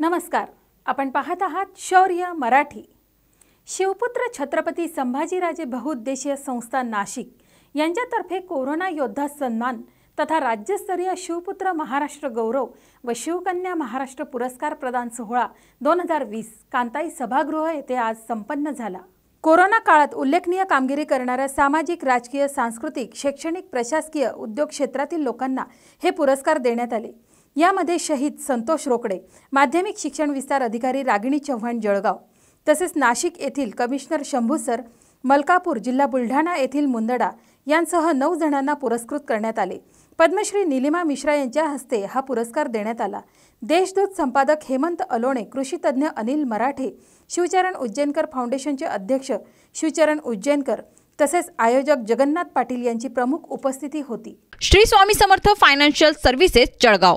नमस्कार आपण पाहत आहात शौर्य मराठी शिवपुत्र छत्रपती संभाजीराजे बहुउद्देशीय संस्था नाशिक यांच्यातर्फे कोरोना योद्धा सन्मान तथा राज्यस्तरीय शिवपुत्र महाराष्ट्र गौरव व शिवकन्या महाराष्ट्र पुरस्कार प्रदान सोहळा दोन हजार वीस कांताई सभागृह येथे आज संपन्न झाला कोरोना काळात उल्लेखनीय कामगिरी करणाऱ्या सामाजिक राजकीय सांस्कृतिक शैक्षणिक प्रशासकीय उद्योग क्षेत्रातील लोकांना हे पुरस्कार देण्यात आले यामध्ये शहीद संतोष रोकडे माध्यमिक शिक्षण विस्तार अधिकारी रागिणी चव्हाण जळगाव तसेच नाशिक येथील कमिशनर शंभू सर मलकापूर जिल्हा बुलढाणा येथील मुंदडा यांसह नऊ जणांना पुरस्कृत करण्यात आले पद्मश्री निलिमा मिश्रा यांच्या हस्ते हा पुरस्कार देण्यात आला देशदूत संपादक हेमंत अलोणे कृषीतज्ञ अनिल मराठे शिवचरण उज्जैनकर फाउंडेशनचे अध्यक्ष शिवचरण उज्जैनकर तसेच आयोजक जगन्नाथ पाटील यांची प्रमुख उपस्थिती होती श्री स्वामी समर्थ फायनान्शियल सर्व्हिसेस जळगाव